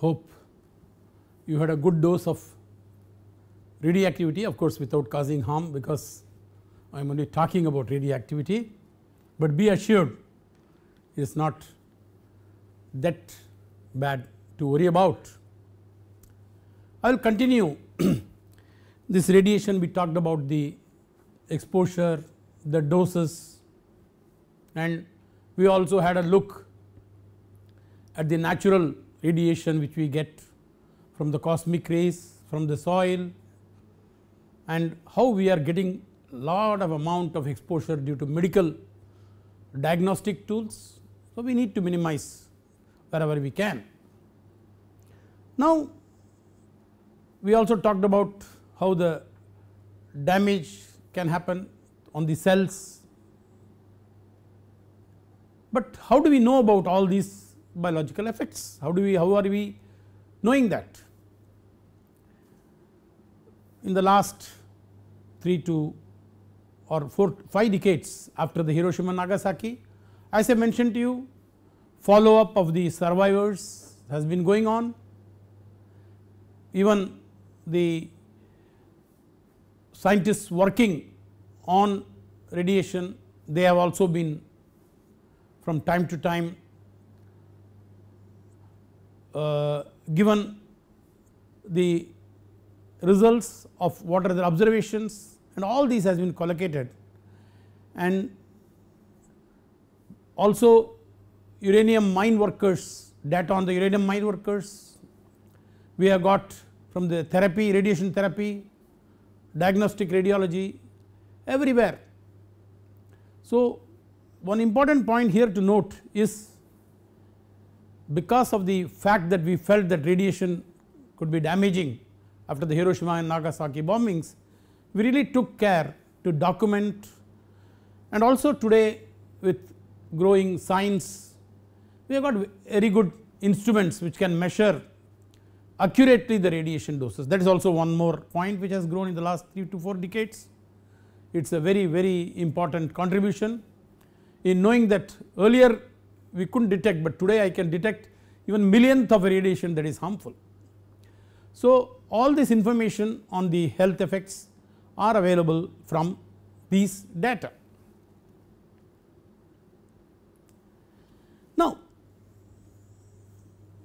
hope you had a good dose of radioactivity of course without causing harm because I am only talking about radioactivity but be assured it is not that bad to worry about. I will continue this radiation we talked about the exposure, the doses and we also had a look at the natural radiation which we get from the cosmic rays from the soil and how we are getting lot of amount of exposure due to medical diagnostic tools. So, we need to minimize wherever we can. Now, we also talked about how the damage can happen on the cells, but how do we know about all these biological effects. How do we, how are we knowing that? In the last 3 to or 4 5 decades after the Hiroshima Nagasaki, as I mentioned to you follow up of the survivors has been going on. Even the scientists working on radiation they have also been from time to time uh, given the results of what are the observations and all these has been collocated and also uranium mine workers data on the uranium mine workers we have got from the therapy radiation therapy diagnostic radiology everywhere. So one important point here to note is because of the fact that we felt that radiation could be damaging after the Hiroshima and Nagasaki bombings, we really took care to document and also today with growing science we have got very good instruments which can measure accurately the radiation doses that is also one more point which has grown in the last 3 to 4 decades. It is a very very important contribution in knowing that earlier we couldn't detect but today I can detect even millionth of radiation that is harmful. So all this information on the health effects are available from these data. Now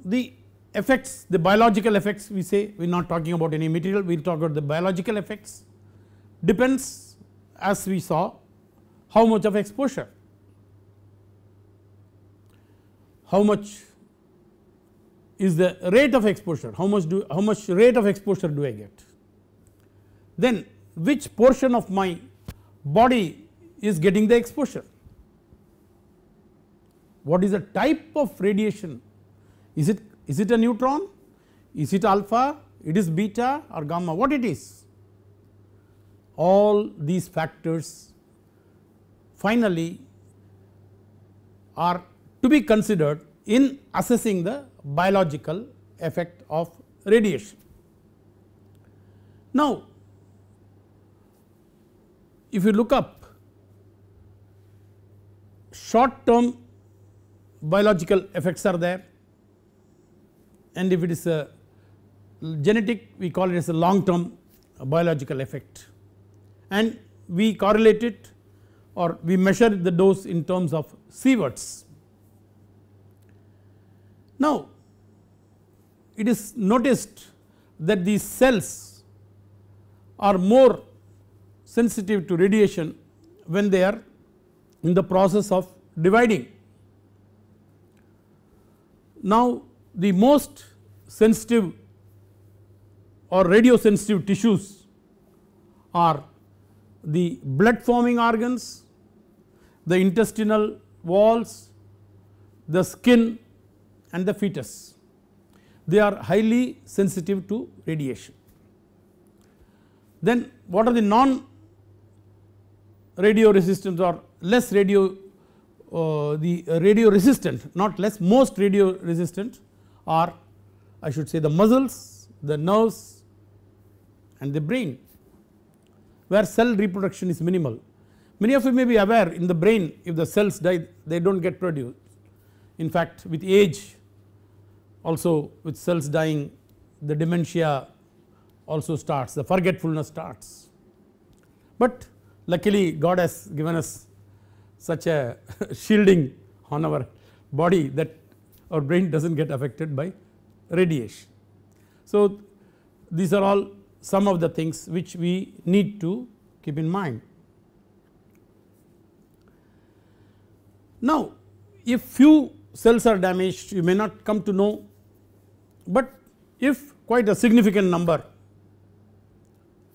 the effects the biological effects we say we are not talking about any material we will talk about the biological effects depends as we saw how much of exposure how much is the rate of exposure how much do how much rate of exposure do I get then which portion of my body is getting the exposure what is the type of radiation is it is it a neutron is it alpha it is beta or gamma what it is all these factors finally are to be considered in assessing the biological effect of radiation. Now, if you look up short term biological effects are there and if it is a genetic we call it as a long term biological effect and we correlate it or we measure the dose in terms of sieverts now it is noticed that these cells are more sensitive to radiation when they are in the process of dividing. Now the most sensitive or radiosensitive tissues are the blood forming organs, the intestinal walls, the skin and the fetus. They are highly sensitive to radiation. Then what are the non radio or less radio uh, the radio resistant not less most radio resistant are I should say the muscles, the nerves and the brain where cell reproduction is minimal. Many of you may be aware in the brain if the cells die they do not get produced. In fact with age also with cells dying the dementia also starts the forgetfulness starts. But luckily God has given us such a shielding on our body that our brain does not get affected by radiation. So these are all some of the things which we need to keep in mind. Now if few cells are damaged you may not come to know but if quite a significant number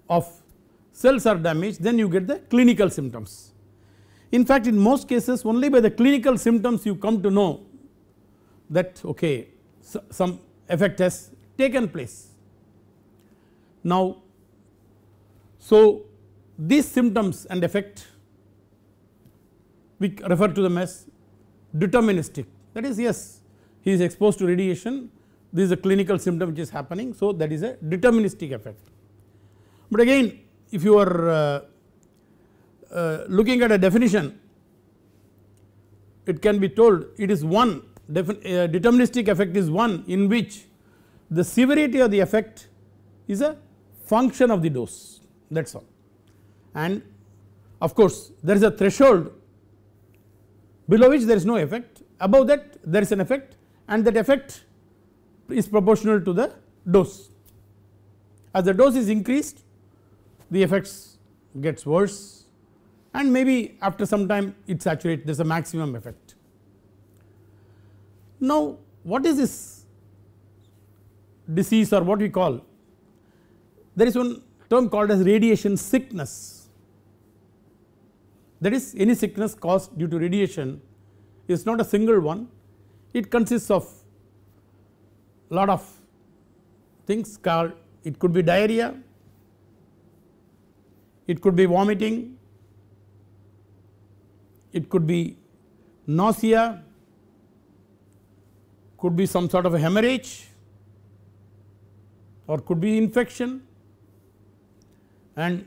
of cells are damaged then you get the clinical symptoms. In fact in most cases only by the clinical symptoms you come to know that okay some effect has taken place. Now so these symptoms and effect we refer to them as deterministic that is yes he is exposed to radiation this is a clinical symptom which is happening. So, that is a deterministic effect. But again if you are uh, uh, looking at a definition it can be told it is one uh, deterministic effect is one in which the severity of the effect is a function of the dose that is all and of course there is a threshold below which there is no effect above that there is an effect and that effect is proportional to the dose. As the dose is increased the effects gets worse and maybe after some time it saturates there is a maximum effect. Now what is this disease or what we call there is one term called as radiation sickness that is any sickness caused due to radiation is not a single one it consists of lot of things called it could be diarrhea, it could be vomiting, it could be nausea, could be some sort of a hemorrhage or could be infection and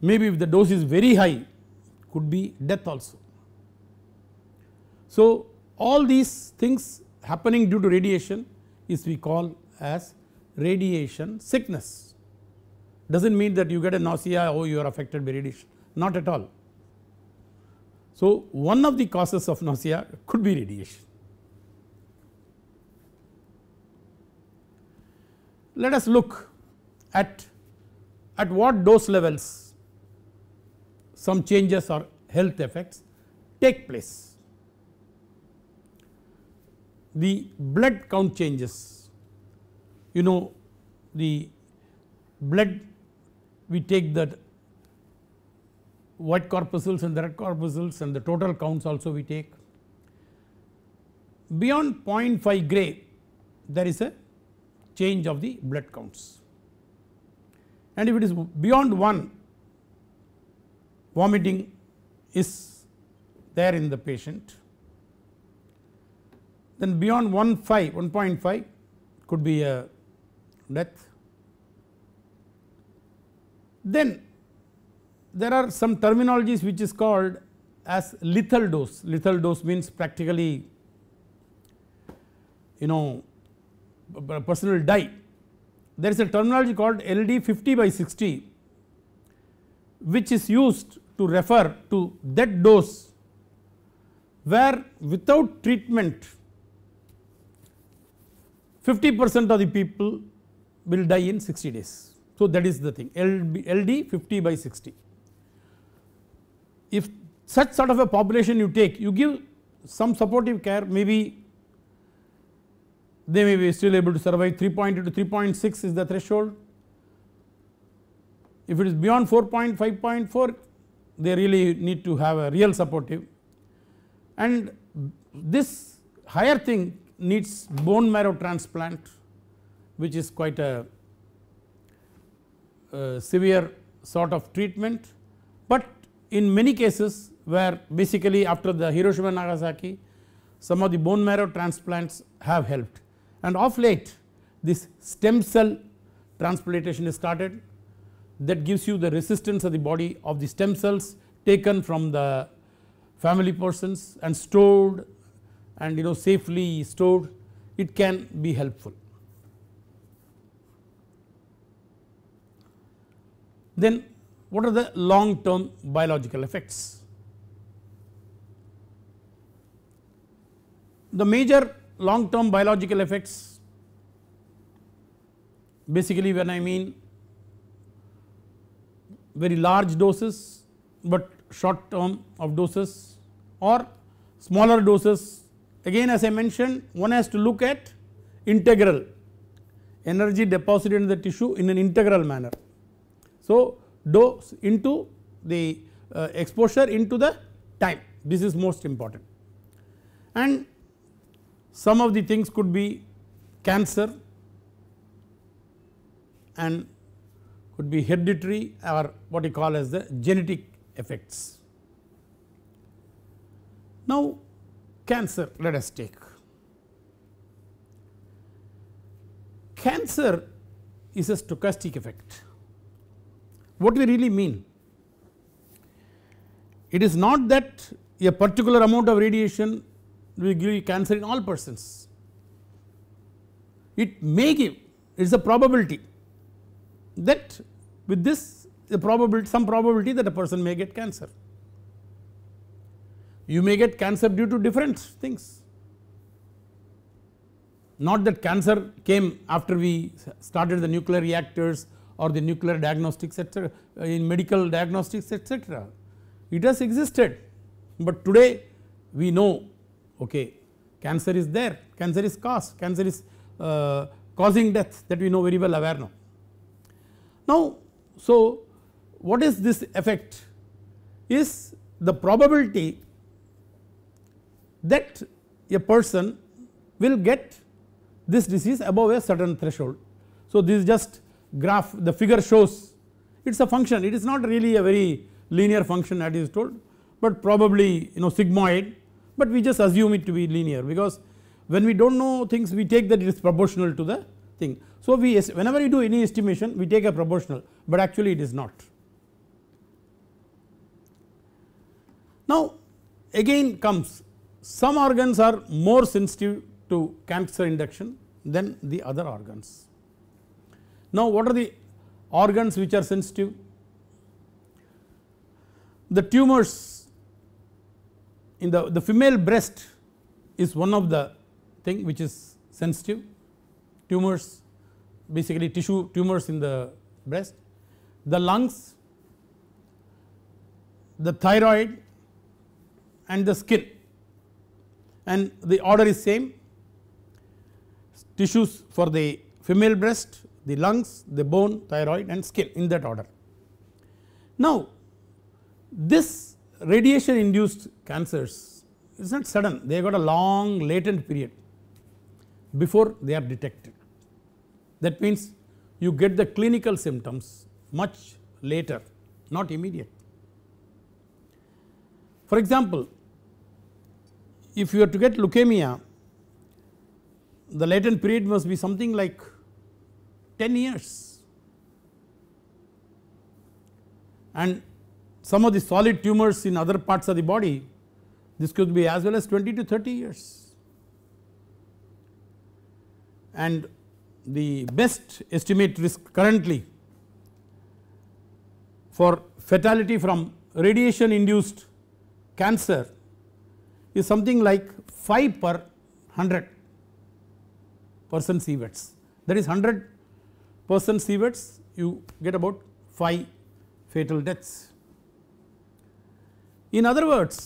maybe if the dose is very high could be death also. So all these things happening due to radiation is we call as radiation sickness. Does not mean that you get a nausea or oh, you are affected by radiation not at all. So one of the causes of nausea could be radiation. Let us look at at what dose levels some changes or health effects take place the blood count changes. You know the blood we take that white corpuscles and the red corpuscles and the total counts also we take. Beyond 0.5 gray there is a change of the blood counts and if it is beyond 1 vomiting is there in the patient then beyond 1.5, 1.5 could be a death. Then there are some terminologies which is called as lethal dose. Lethal dose means practically you know a person will die. There is a terminology called LD 50 by 60 which is used to refer to that dose where without treatment 50 percent of the people will die in 60 days. So, that is the thing LD 50 by 60. If such sort of a population you take you give some supportive care maybe they may be still able to survive 3.2 to 3.6 is the threshold. If it is beyond 4.5.4 they really need to have a real supportive and this higher thing needs bone marrow transplant which is quite a, a severe sort of treatment but in many cases where basically after the Hiroshima Nagasaki some of the bone marrow transplants have helped and of late this stem cell transplantation is started that gives you the resistance of the body of the stem cells taken from the family persons and stored and you know safely stored it can be helpful. Then what are the long term biological effects? The major long term biological effects basically when I mean very large doses, but short term of doses or smaller doses Again as I mentioned one has to look at integral energy deposited in the tissue in an integral manner. So, dose into the uh, exposure into the time this is most important and some of the things could be cancer and could be hereditary or what you call as the genetic effects. Now cancer let us take. Cancer is a stochastic effect. What do we really mean? It is not that a particular amount of radiation will give you cancer in all persons. It may give, it is a probability that with this the probability some probability that a person may get cancer you may get cancer due to different things. Not that cancer came after we started the nuclear reactors or the nuclear diagnostics etc uh, in medical diagnostics etc. It has existed but today we know okay cancer is there, cancer is caused, cancer is uh, causing death that we know very well aware now. Now so what is this effect is the probability that a person will get this disease above a certain threshold. So, this is just graph the figure shows it is a function it is not really a very linear function that is told but probably you know sigmoid but we just assume it to be linear because when we do not know things we take that it is proportional to the thing. So, we whenever you do any estimation we take a proportional but actually it is not. Now again comes some organs are more sensitive to cancer induction than the other organs. Now, what are the organs which are sensitive? The tumors in the, the female breast is one of the thing which is sensitive tumors basically tissue tumors in the breast, the lungs, the thyroid and the skin and the order is same tissues for the female breast, the lungs, the bone, thyroid and skin in that order. Now this radiation induced cancers is not sudden they got a long latent period before they are detected. That means you get the clinical symptoms much later not immediate. For example if you are to get leukemia, the latent period must be something like 10 years and some of the solid tumors in other parts of the body this could be as well as 20 to 30 years and the best estimate risk currently for fatality from radiation induced cancer is something like 5 per 100 percent sieverts that is 100 percent sieverts you get about 5 fatal deaths. In other words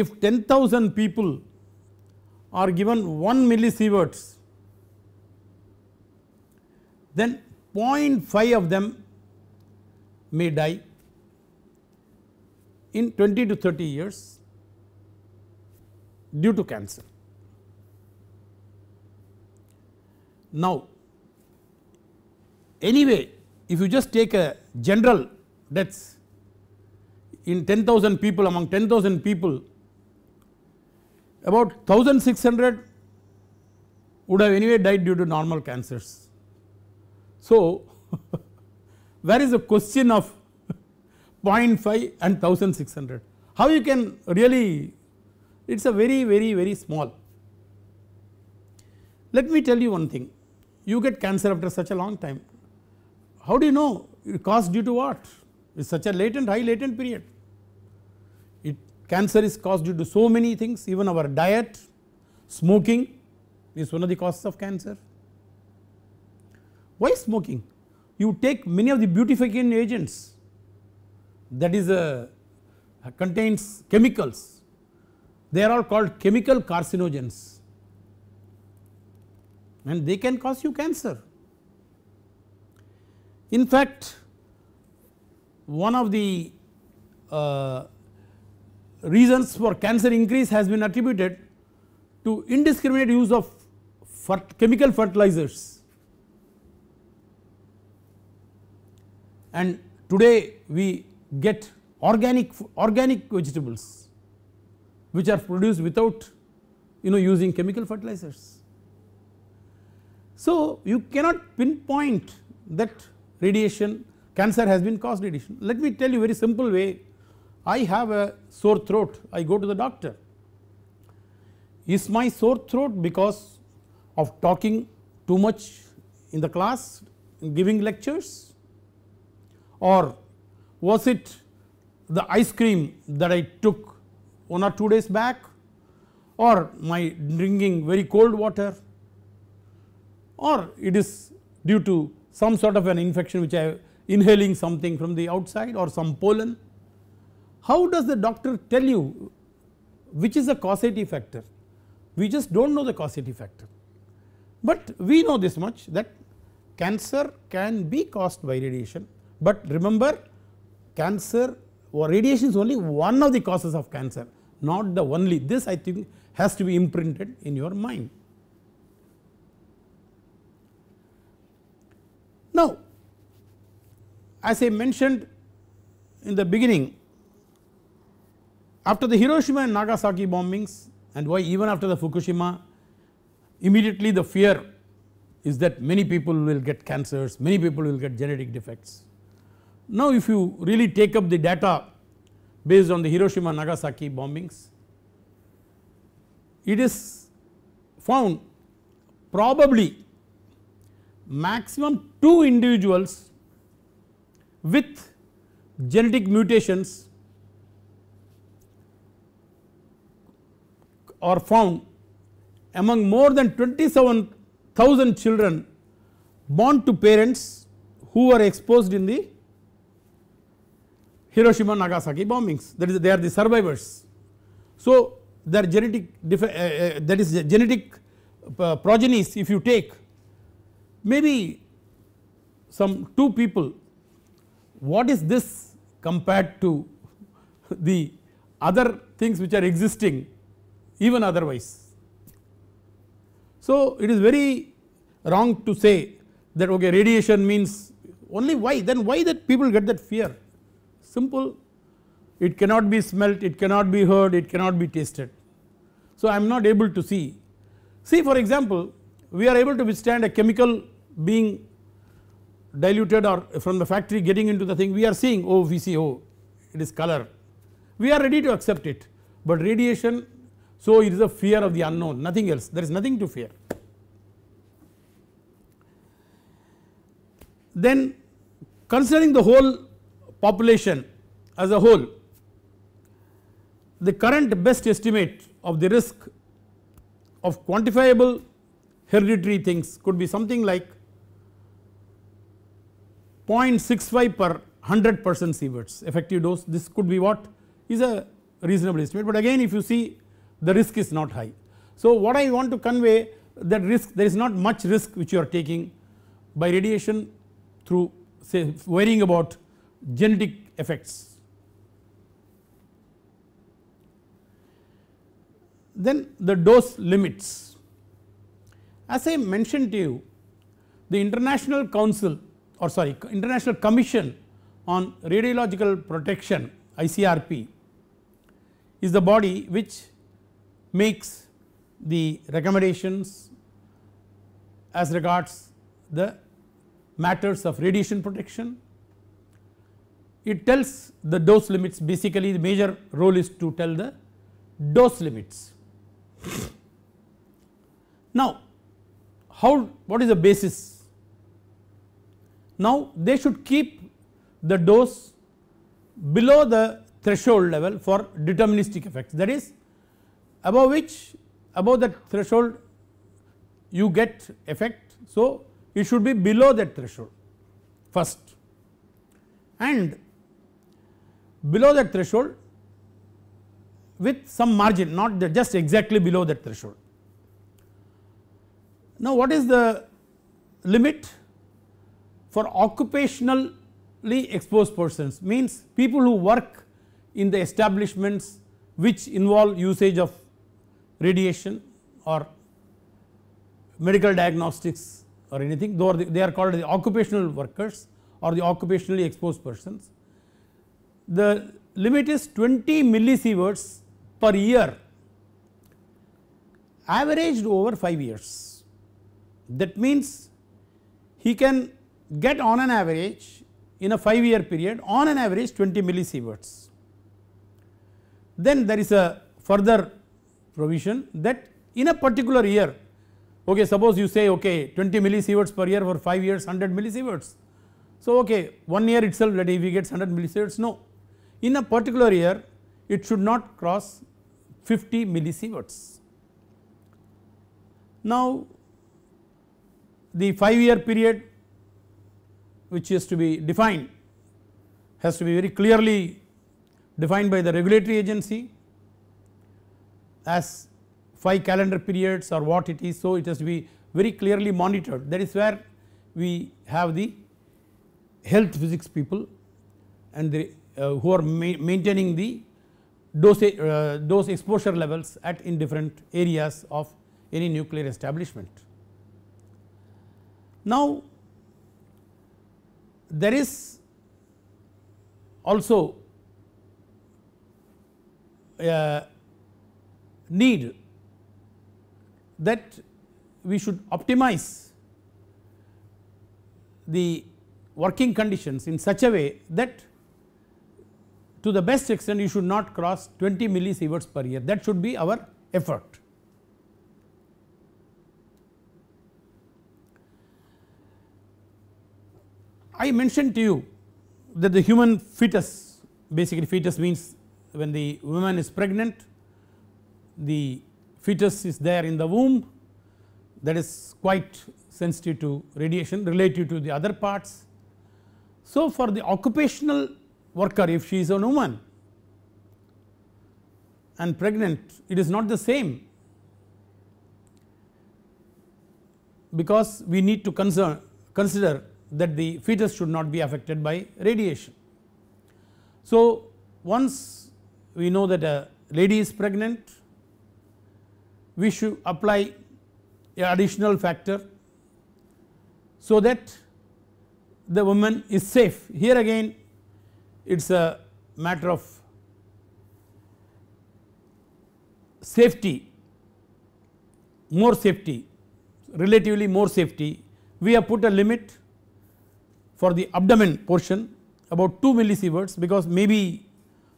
if 10,000 people are given 1 millisieverts then 0.5 of them may die in 20 to 30 years due to cancer. Now, anyway if you just take a general deaths in 10,000 people among 10,000 people about 1600 would have anyway died due to normal cancers. So, where is the question of 0.5 and 1600? How you can really it is a very very very small. Let me tell you one thing you get cancer after such a long time how do you know it caused due to what it is such a latent high latent period it cancer is caused due to so many things even our diet smoking is one of the causes of cancer why smoking you take many of the beautifying agents that is uh, contains chemicals they are all called chemical carcinogens and they can cause you cancer. In fact, one of the uh, reasons for cancer increase has been attributed to indiscriminate use of chemical fertilizers and today we get organic organic vegetables which are produced without you know using chemical fertilizers. So you cannot pinpoint that radiation cancer has been caused radiation. Let me tell you very simple way I have a sore throat I go to the doctor is my sore throat because of talking too much in the class giving lectures or was it the ice cream that I took one or two days back or my drinking very cold water or it is due to some sort of an infection which I inhaling something from the outside or some pollen. How does the doctor tell you which is the causative factor? We just do not know the causative factor, but we know this much that cancer can be caused by radiation, but remember cancer or radiation is only one of the causes of cancer not the only this I think has to be imprinted in your mind. Now as I mentioned in the beginning after the Hiroshima and Nagasaki bombings and why even after the Fukushima immediately the fear is that many people will get cancers, many people will get genetic defects. Now if you really take up the data based on the Hiroshima Nagasaki bombings. It is found probably maximum 2 individuals with genetic mutations are found among more than 27,000 children born to parents who were exposed in the Hiroshima Nagasaki bombings that is they are the survivors. So their genetic uh, uh, that is genetic uh, progenies if you take maybe some two people what is this compared to the other things which are existing even otherwise. So it is very wrong to say that okay radiation means only why then why that people get that fear simple it cannot be smelt, it cannot be heard, it cannot be tasted. So I am not able to see. See for example we are able to withstand a chemical being diluted or from the factory getting into the thing we are seeing oh we see oh it is color. We are ready to accept it but radiation so it is a fear of the unknown nothing else there is nothing to fear. Then considering the whole population as a whole, the current best estimate of the risk of quantifiable hereditary things could be something like 0.65 per 100 percent sieverts effective dose this could be what is a reasonable estimate but again if you see the risk is not high. So what I want to convey that risk there is not much risk which you are taking by radiation through say worrying about genetic effects. Then the dose limits. As I mentioned to you, the International Council or sorry International Commission on Radiological Protection ICRP is the body which makes the recommendations as regards the matters of radiation protection it tells the dose limits basically the major role is to tell the dose limits. Now how what is the basis? Now they should keep the dose below the threshold level for deterministic effects that is above which above that threshold you get effect. So, it should be below that threshold first and below that threshold with some margin not just exactly below that threshold. Now what is the limit for occupationally exposed persons means people who work in the establishments which involve usage of radiation or medical diagnostics or anything though they are called the occupational workers or the occupationally exposed persons the limit is 20 millisieverts per year averaged over 5 years. That means he can get on an average in a 5 year period on an average 20 millisieverts. Then there is a further provision that in a particular year okay suppose you say okay 20 millisieverts per year for 5 years 100 millisieverts. So okay 1 year itself that if he gets 100 millisieverts no in a particular year it should not cross 50 millisieverts. Now, the 5 year period which is to be defined has to be very clearly defined by the regulatory agency as 5 calendar periods or what it is. So, it has to be very clearly monitored that is where we have the health physics people and the uh, who are ma maintaining the dose, uh, dose exposure levels at in different areas of any nuclear establishment. Now there is also a need that we should optimize the working conditions in such a way that to the best extent you should not cross 20 millisieverts per year that should be our effort. I mentioned to you that the human fetus basically fetus means when the woman is pregnant the fetus is there in the womb that is quite sensitive to radiation relative to the other parts. So, for the occupational worker if she is a woman and pregnant it is not the same because we need to concern, consider that the fetus should not be affected by radiation. So, once we know that a lady is pregnant we should apply additional factor so that the woman is safe. Here again it is a matter of safety, more safety, relatively more safety. We have put a limit for the abdomen portion about 2 millisieverts because maybe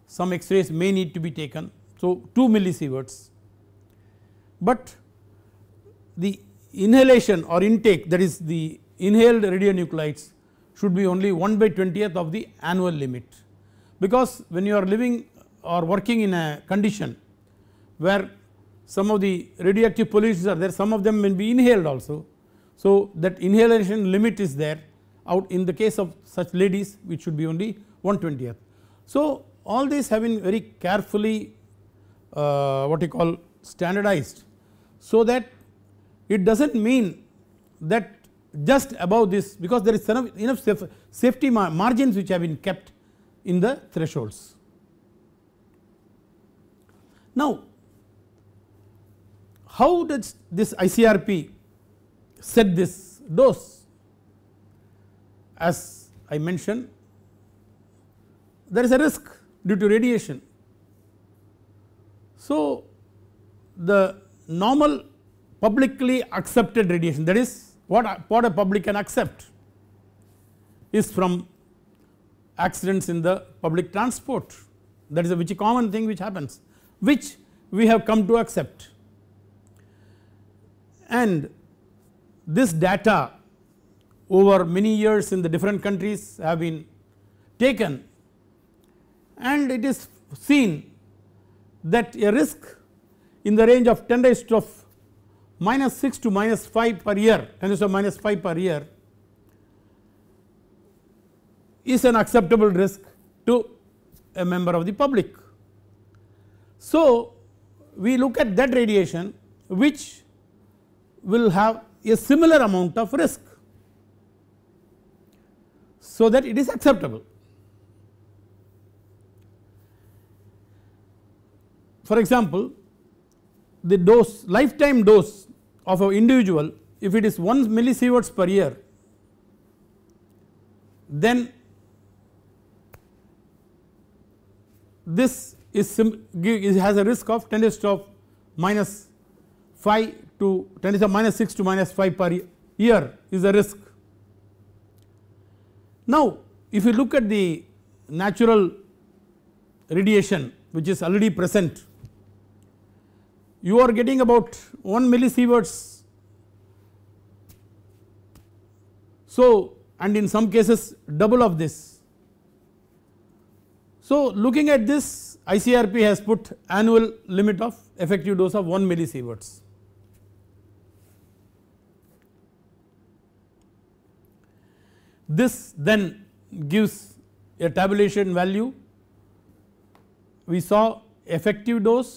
some x-rays may need to be taken. So, 2 millisieverts, but the inhalation or intake that is the inhaled radionuclides should be only 1 by 20th of the annual limit. Because when you are living or working in a condition where some of the radioactive pollutants are there, some of them may be inhaled also. So, that inhalation limit is there out in the case of such ladies which should be only 120th. So, all these have been very carefully uh, what you call standardized so that it does not mean that just above this because there is enough, enough safety margins which have been kept in the thresholds. Now, how does this ICRP set this dose? As I mentioned, there is a risk due to radiation. So, the normal publicly accepted radiation that is what, what a public can accept is from accidents in the public transport that is a which common thing which happens which we have come to accept and this data over many years in the different countries have been taken and it is seen that a risk in the range of 10 raised of minus 6 to minus 5 per year 10 to 5 per year is an acceptable risk to a member of the public. So, we look at that radiation which will have a similar amount of risk. So, that it is acceptable. For example, the dose lifetime dose of an individual if it is 1 millisieverts per year then this is has a risk of 10 raised to minus 5 to 10 to the 6 to minus 5 per year is a risk. Now if you look at the natural radiation which is already present you are getting about 1 millisieverts. So, and in some cases double of this. So, looking at this ICRP has put annual limit of effective dose of 1 millisieverts. This then gives a tabulation value we saw effective dose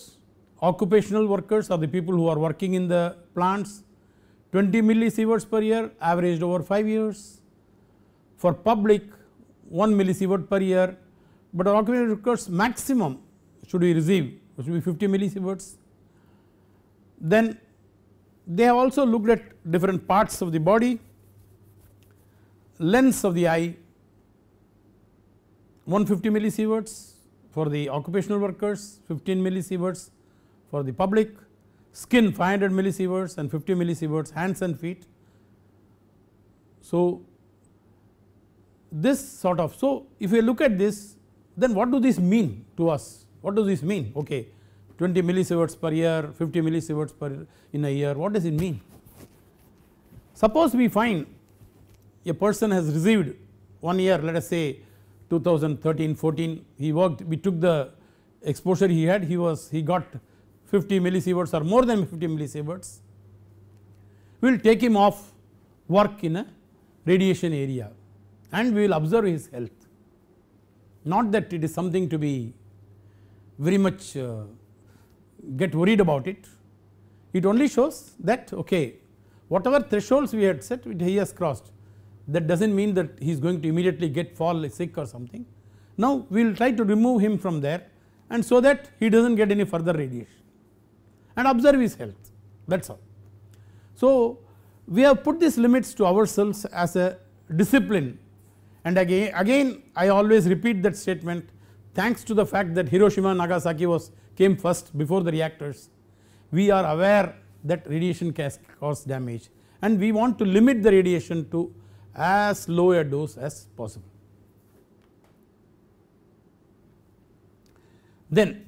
occupational workers are the people who are working in the plants 20 millisieverts per year averaged over 5 years. For public 1 millisievert per year, but our occupational workers maximum should be received, should be 50 millisieverts. Then they have also looked at different parts of the body, lens of the eye 150 millisieverts for the occupational workers 15 millisieverts for the public, skin 500 millisieverts and 50 millisieverts hands and feet. So, this sort of so if you look at this then what do this mean to us what does this mean okay 20 millisieverts per year 50 millisieverts per in a year what does it mean suppose we find a person has received one year let us say 2013 14 he worked we took the exposure he had he was he got 50 millisieverts or more than 50 millisieverts we will take him off work in a radiation area and we will observe his health not that it is something to be very much uh, get worried about it it only shows that okay whatever thresholds we had set he has crossed that does not mean that he is going to immediately get fall sick or something. Now we will try to remove him from there and so that he does not get any further radiation and observe his health that is all. So, we have put these limits to ourselves as a discipline and again, again I always repeat that statement thanks to the fact that Hiroshima Nagasaki was came first before the reactors we are aware that radiation can cause damage and we want to limit the radiation to as low a dose as possible. Then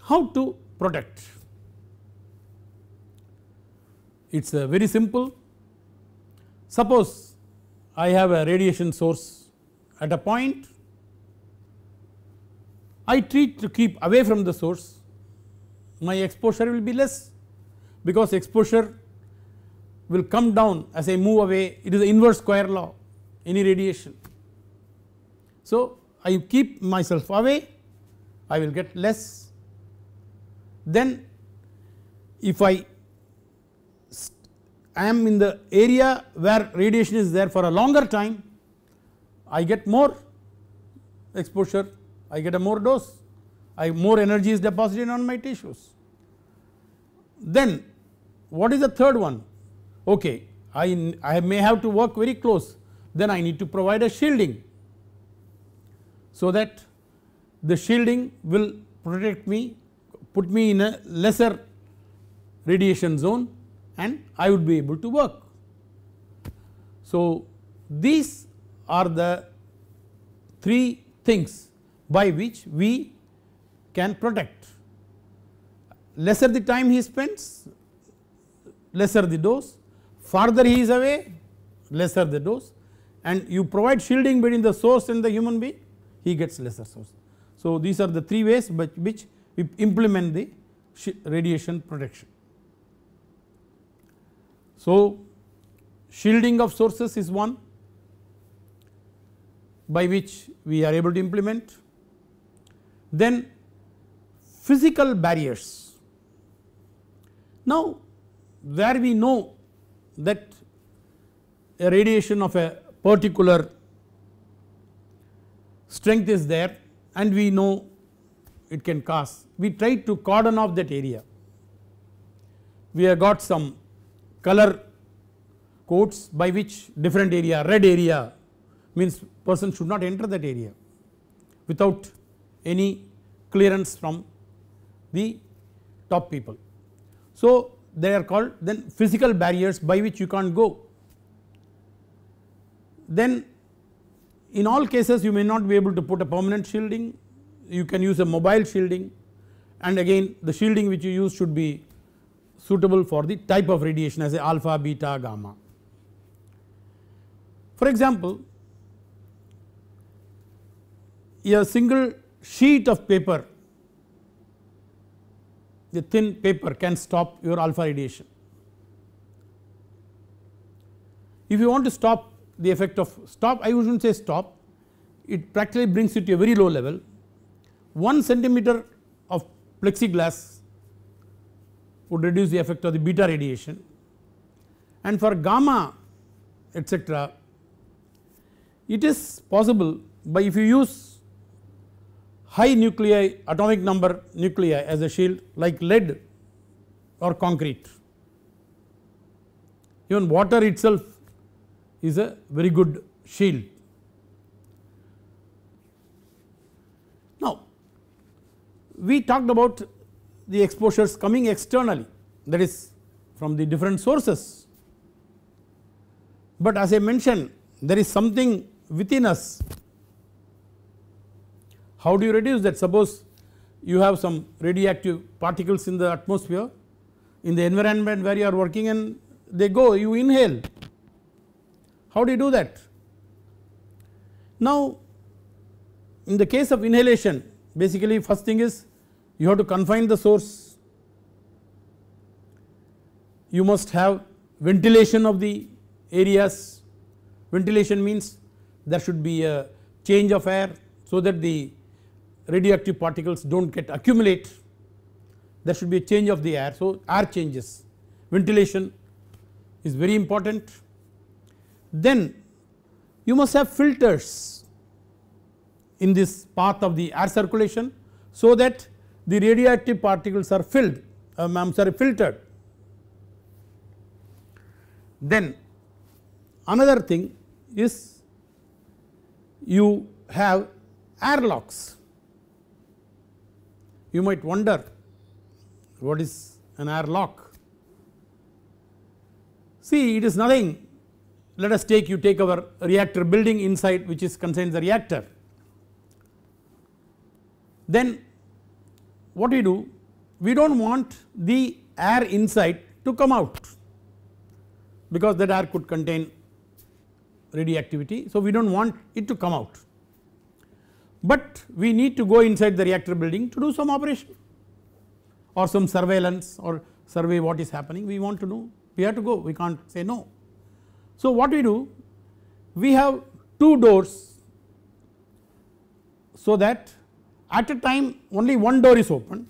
how to protect it is very simple. Suppose I have a radiation source at a point, I treat to keep away from the source, my exposure will be less because exposure will come down as I move away it is the inverse square law any radiation. So, I keep myself away I will get less then if I I am in the area where radiation is there for a longer time, I get more exposure, I get a more dose, I more energy is deposited on my tissues. Then what is the third one? Okay, I, I may have to work very close, then I need to provide a shielding so that the shielding will protect me, put me in a lesser radiation zone and I would be able to work. So, these are the three things by which we can protect lesser the time he spends lesser the dose farther he is away lesser the dose and you provide shielding between the source and the human being he gets lesser source. So, these are the three ways by which we implement the radiation protection. So, shielding of sources is one by which we are able to implement. Then physical barriers. Now, where we know that a radiation of a particular strength is there and we know it can cause we try to cordon off that area. We have got some color codes by which different area red area means person should not enter that area without any clearance from the top people. So they are called then physical barriers by which you can't go. Then in all cases you may not be able to put a permanent shielding you can use a mobile shielding and again the shielding which you use should be suitable for the type of radiation as a alpha, beta, gamma. For example, a single sheet of paper, the thin paper can stop your alpha radiation. If you want to stop the effect of stop, I would not say stop, it practically brings it to a very low level. 1 centimeter of plexiglass would reduce the effect of the beta radiation and for gamma etc. It is possible by if you use high nuclei atomic number nuclei as a shield like lead or concrete. Even water itself is a very good shield. Now we talked about the exposures coming externally that is from the different sources. But as I mentioned there is something within us. How do you reduce that? Suppose you have some radioactive particles in the atmosphere in the environment where you are working and they go you inhale. How do you do that? Now in the case of inhalation basically first thing is you have to confine the source, you must have ventilation of the areas. Ventilation means there should be a change of air so that the radioactive particles do not get accumulate. There should be a change of the air, so air changes. Ventilation is very important. Then you must have filters in this path of the air circulation so that the radioactive particles are filled um, uh, I am sorry filtered. Then another thing is you have airlocks. You might wonder what is an airlock. See it is nothing let us take you take our reactor building inside which is contains the reactor. Then what we do? We do not want the air inside to come out because that air could contain radioactivity. So, we do not want it to come out, but we need to go inside the reactor building to do some operation or some surveillance or survey what is happening we want to know we have to go we can't say no. So, what we do we have two doors so that at a time only one door is open.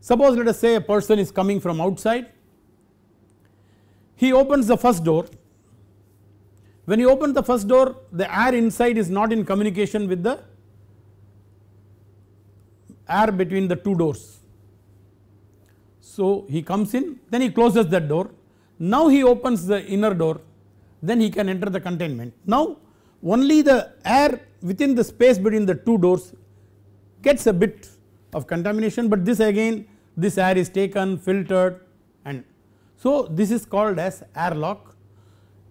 Suppose let us say a person is coming from outside, he opens the first door. When he opens the first door the air inside is not in communication with the air between the two doors. So he comes in then he closes that door now he opens the inner door then he can enter the containment. Now only the air within the space between the two doors gets a bit of contamination but this again this air is taken filtered and so this is called as airlock.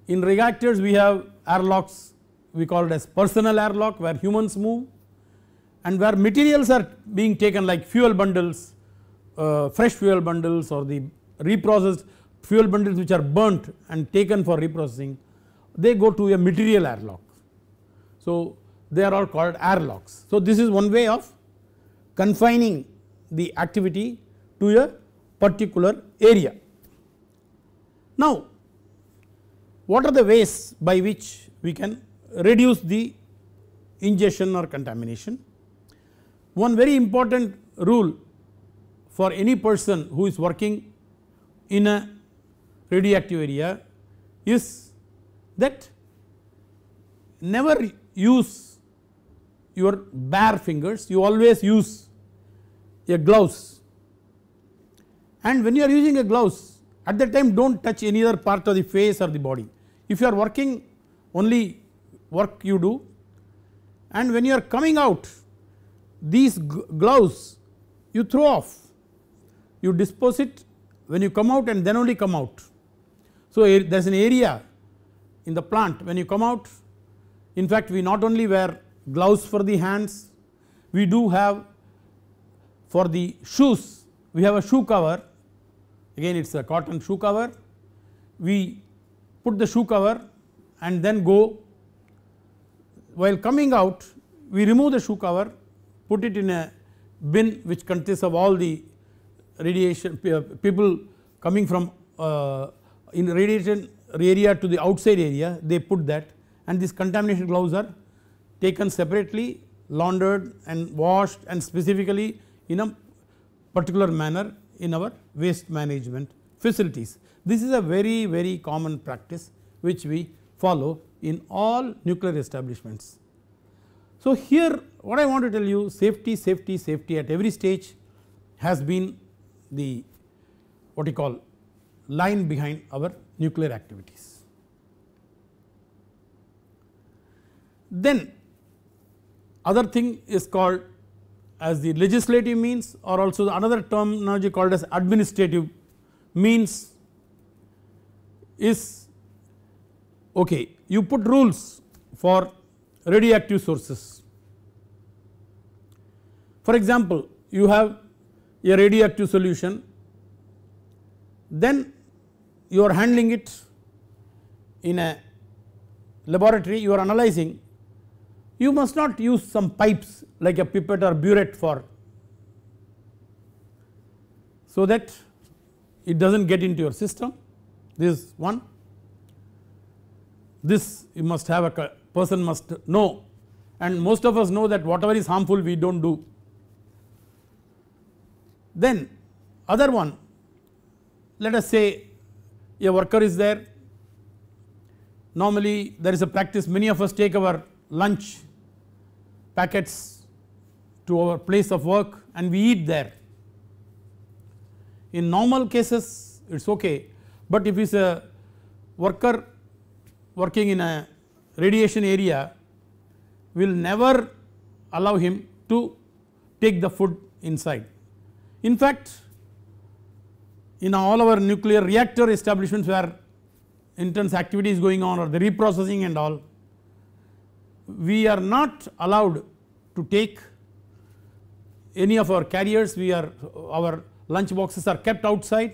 In reactors we have airlocks we call it as personal airlock where humans move and where materials are being taken like fuel bundles uh, fresh fuel bundles or the reprocessed fuel bundles which are burnt and taken for reprocessing they go to a material airlock. So they are all called airlocks. So this is one way of confining the activity to a particular area. Now, what are the ways by which we can reduce the ingestion or contamination? One very important rule for any person who is working in a radioactive area is that never use your bare fingers you always use a gloves and when you are using a gloves at that time do not touch any other part of the face or the body. If you are working only work you do and when you are coming out these gloves you throw off you dispose it when you come out and then only come out. So there is an area in the plant when you come out in fact we not only wear gloves for the hands, we do have for the shoes we have a shoe cover again it is a cotton shoe cover we put the shoe cover and then go while coming out we remove the shoe cover put it in a bin which consists of all the radiation people coming from uh, in radiation area to the outside area they put that and these contamination gloves are taken separately laundered and washed and specifically in a particular manner in our waste management facilities. This is a very very common practice which we follow in all nuclear establishments. So, here what I want to tell you safety safety safety at every stage has been the what you call line behind our nuclear activities. Then other thing is called as the legislative means or also another terminology called as administrative means is okay you put rules for radioactive sources. For example you have a radioactive solution then you are handling it in a laboratory you are analyzing you must not use some pipes like a pipette or burette for so that it does not get into your system this one this you must have a person must know and most of us know that whatever is harmful we do not do. Then other one let us say a worker is there normally there is a practice many of us take our lunch packets to our place of work and we eat there. In normal cases it is okay but if it is a worker working in a radiation area we will never allow him to take the food inside. In fact in all our nuclear reactor establishments where intense activity is going on or the reprocessing and all we are not allowed to take any of our carriers we are our lunch boxes are kept outside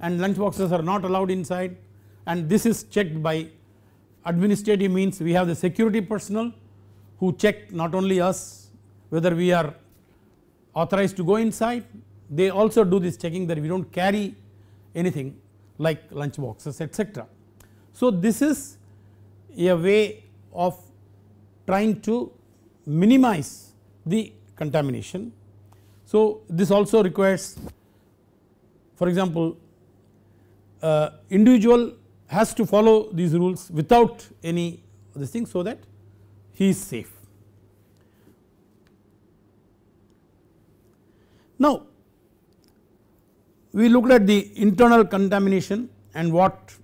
and lunch boxes are not allowed inside and this is checked by administrative means we have the security personnel who check not only us whether we are authorized to go inside they also do this checking that we do not carry anything like lunch boxes etc. So this is a way of trying to minimize the contamination. So, this also requires for example uh, individual has to follow these rules without any this thing so that he is safe. Now we looked at the internal contamination and what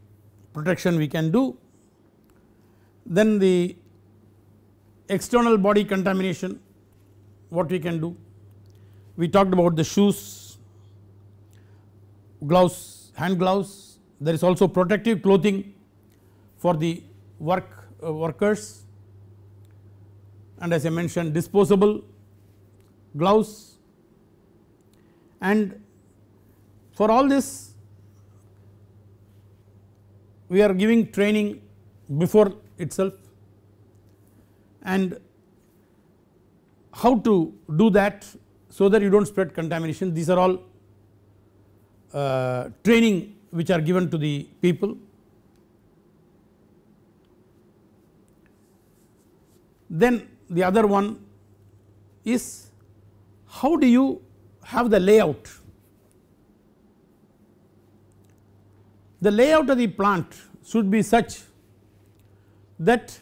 protection we can do then the external body contamination what we can do. We talked about the shoes, gloves, hand gloves, there is also protective clothing for the work uh, workers and as I mentioned disposable gloves and for all this we are giving training before itself and how to do that so that you do not spread contamination these are all uh, training which are given to the people. Then the other one is how do you have the layout. The layout of the plant should be such that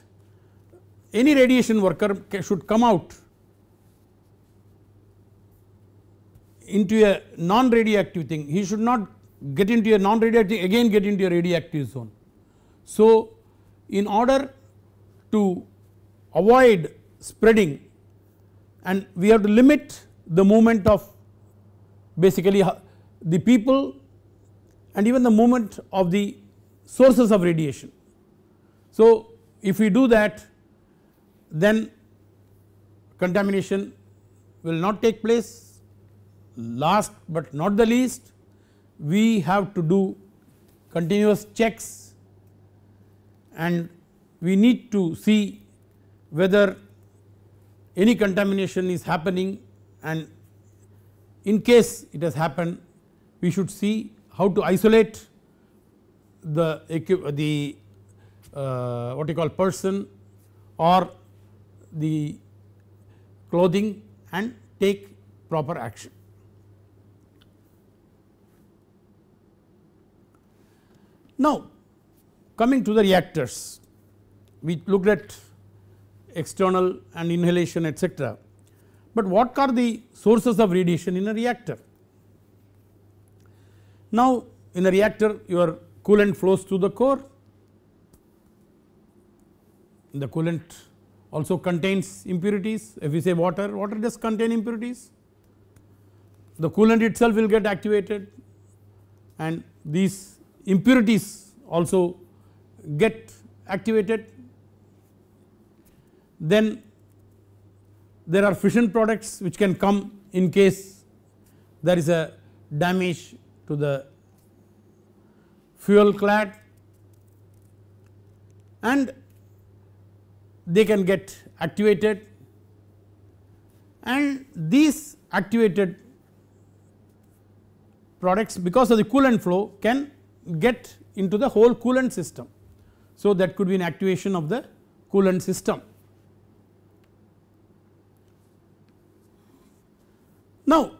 any radiation worker should come out into a non radioactive thing, he should not get into a non radioactive again get into a radioactive zone. So, in order to avoid spreading and we have to limit the movement of basically the people and even the movement of the sources of radiation. So, if we do that then contamination will not take place. Last but not the least we have to do continuous checks and we need to see whether any contamination is happening and in case it has happened we should see how to isolate the the uh, what you call person or the clothing and take proper action. Now coming to the reactors, we looked at external and inhalation etc. But what are the sources of radiation in a reactor? Now in a reactor your coolant flows through the core, the coolant also contains impurities. If we say water, water does contain impurities. The coolant itself will get activated and these impurities also get activated. Then there are fission products which can come in case there is a damage to the fuel clad and they can get activated and these activated products because of the coolant flow can get into the whole coolant system. So, that could be an activation of the coolant system. Now,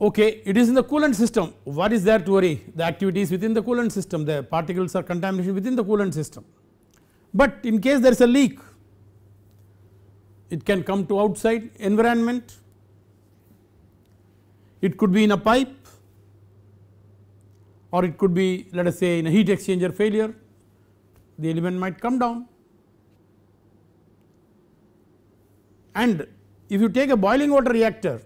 okay, it is in the coolant system. What is there to worry? The activities within the coolant system, the particles or contamination within the coolant system. But in case there is a leak, it can come to outside environment, it could be in a pipe or it could be let us say in a heat exchanger failure the element might come down. And if you take a boiling water reactor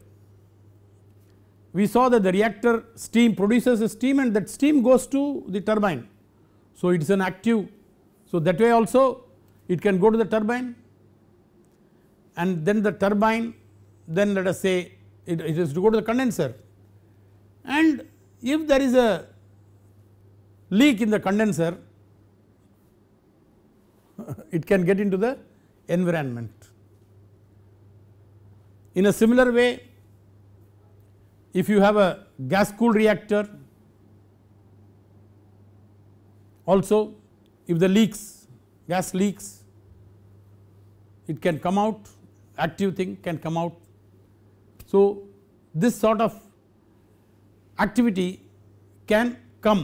we saw that the reactor steam produces a steam and that steam goes to the turbine. So, it is an active so that way also it can go to the turbine and then the turbine then let us say it, it is to go to the condenser and if there is a leak in the condenser it can get into the environment. In a similar way if you have a gas cooled reactor also if the leaks gas leaks it can come out active thing can come out. So, this sort of activity can come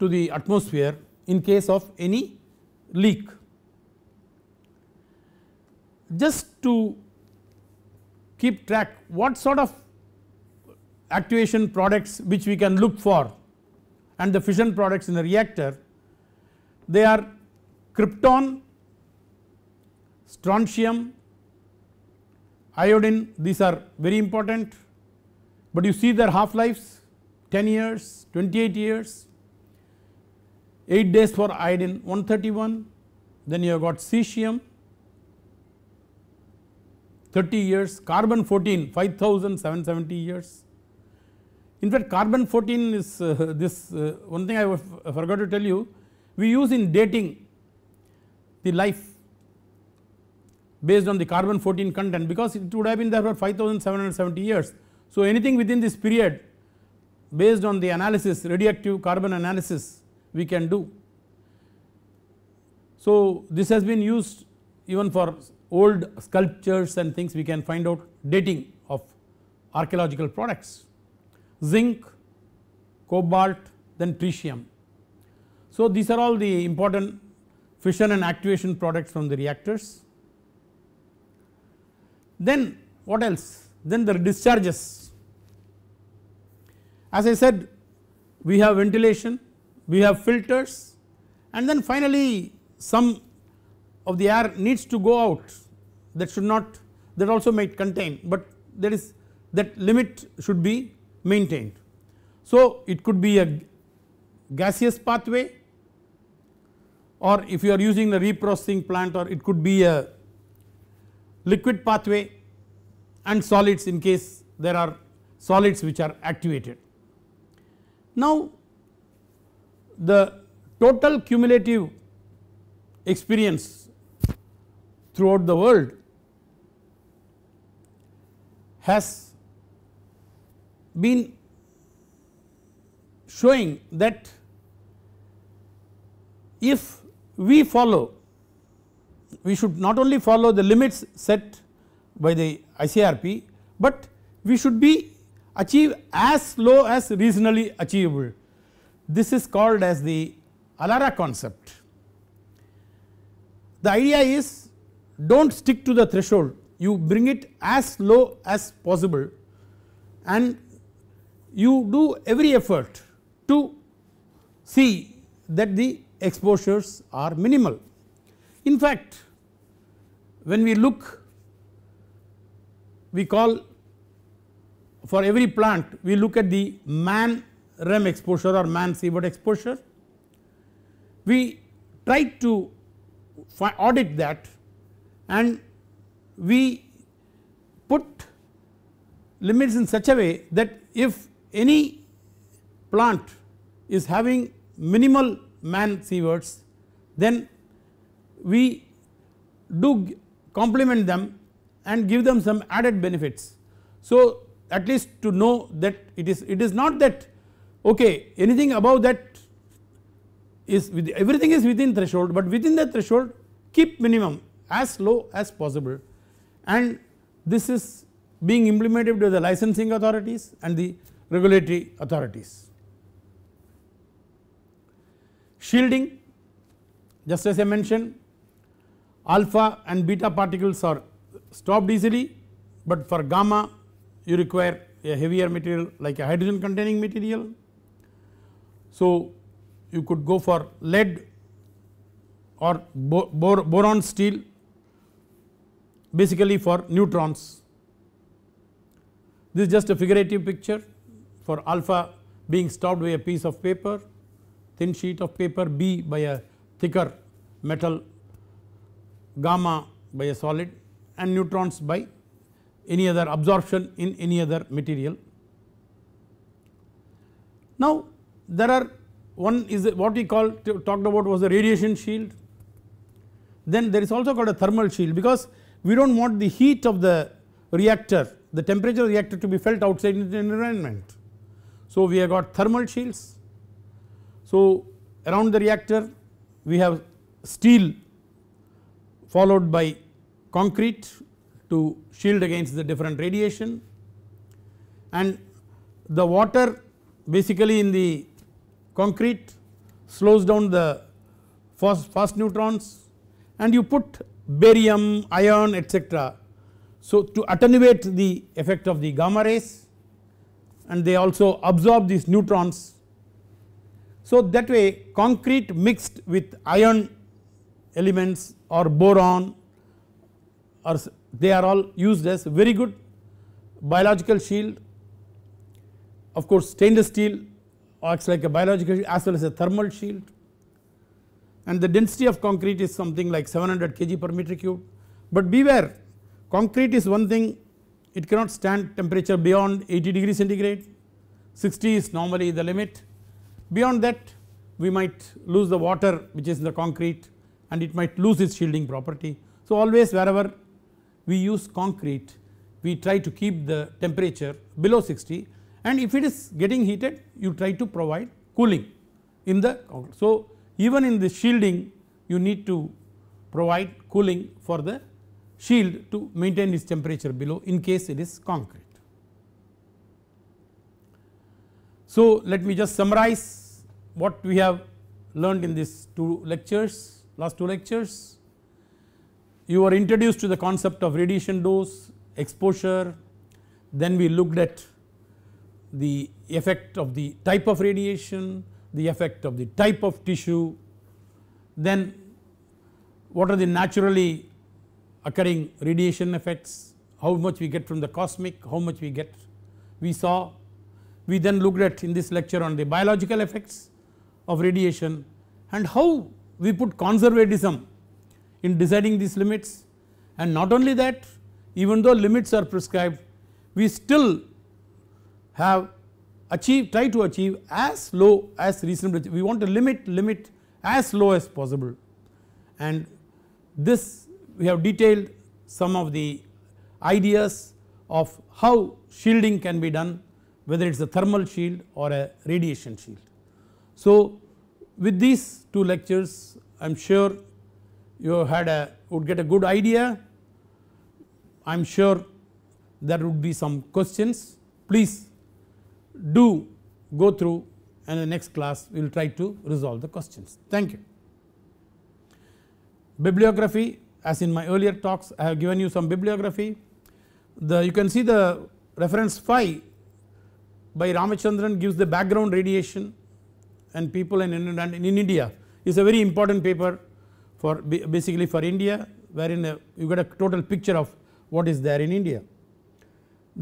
to the atmosphere in case of any leak. Just to keep track what sort of activation products which we can look for and the fission products in the reactor they are krypton, strontium, iodine these are very important but you see their half lives 10 years 28 years 8 days for iodine 131 then you have got cesium 30 years carbon 14 5770 years in fact carbon 14 is uh, this uh, one thing I forgot to tell you we use in dating the life based on the carbon 14 content because it would have been there for 5770 years. So, anything within this period based on the analysis radioactive carbon analysis we can do. So, this has been used even for old sculptures and things we can find out dating of archaeological products zinc, cobalt then tritium. So, these are all the important fission and activation products from the reactors. Then what else? Then the discharges. As I said we have ventilation, we have filters and then finally some of the air needs to go out that should not that also might contain but there is that limit should be maintained. So it could be a gaseous pathway or if you are using the reprocessing plant or it could be a liquid pathway and solids in case there are solids which are activated. Now the total cumulative experience throughout the world has been showing that if we follow we should not only follow the limits set by the ICRP, but we should be achieve as low as reasonably achievable. This is called as the Alara concept. The idea is do not stick to the threshold, you bring it as low as possible and you do every effort to see that the exposures are minimal. In fact, when we look we call for every plant we look at the man REM exposure or man sievert exposure. We try to audit that and we put limits in such a way that if any plant is having minimal man sieverts then we do complement them and give them some added benefits. So at least to know that it is it is not that okay anything above that is with everything is within threshold but within the threshold keep minimum as low as possible and this is being implemented by the licensing authorities and the regulatory authorities. Shielding just as I mentioned alpha and beta particles are stopped easily but for gamma you require a heavier material like a hydrogen containing material. So, you could go for lead or bor boron steel basically for neutrons. This is just a figurative picture for alpha being stopped by a piece of paper thin sheet of paper B by a thicker metal gamma by a solid and neutrons by any other absorption in any other material. Now there are one is what we call talked about was the radiation shield then there is also called a thermal shield because we do not want the heat of the reactor the temperature of the reactor to be felt outside in the environment. So we have got thermal shields so around the reactor we have steel followed by concrete to shield against the different radiation and the water basically in the concrete slows down the fast, fast neutrons and you put barium, iron etc. So, to attenuate the effect of the gamma rays and they also absorb these neutrons. So, that way concrete mixed with iron elements or boron or they are all used as very good biological shield of course stainless steel acts like a biological as well as a thermal shield and the density of concrete is something like 700 kg per meter cube but beware concrete is one thing it cannot stand temperature beyond 80 degree centigrade 60 is normally the limit beyond that we might lose the water which is in the concrete and it might lose its shielding property. So always wherever we use concrete we try to keep the temperature below 60 and if it is getting heated you try to provide cooling in the concrete. So even in the shielding you need to provide cooling for the shield to maintain its temperature below in case it is concrete. So let me just summarize what we have learned in these two lectures last two lectures. You were introduced to the concept of radiation dose, exposure, then we looked at the effect of the type of radiation, the effect of the type of tissue, then what are the naturally occurring radiation effects, how much we get from the cosmic, how much we get we saw. We then looked at in this lecture on the biological effects of radiation and how we put conservatism in deciding these limits and not only that even though limits are prescribed we still have achieved, try to achieve as low as reasonable we want to limit limit as low as possible and this we have detailed some of the ideas of how shielding can be done whether it is a thermal shield or a radiation shield. So, with these two lectures I am sure you had a would get a good idea. I am sure there would be some questions. Please do go through and the next class we will try to resolve the questions. Thank you. Bibliography as in my earlier talks I have given you some bibliography. The you can see the reference 5 by Ramachandran gives the background radiation and people in, in India is a very important paper for basically for India wherein uh, you get a total picture of what is there in India.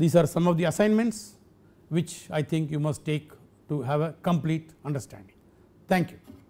These are some of the assignments which I think you must take to have a complete understanding. Thank you.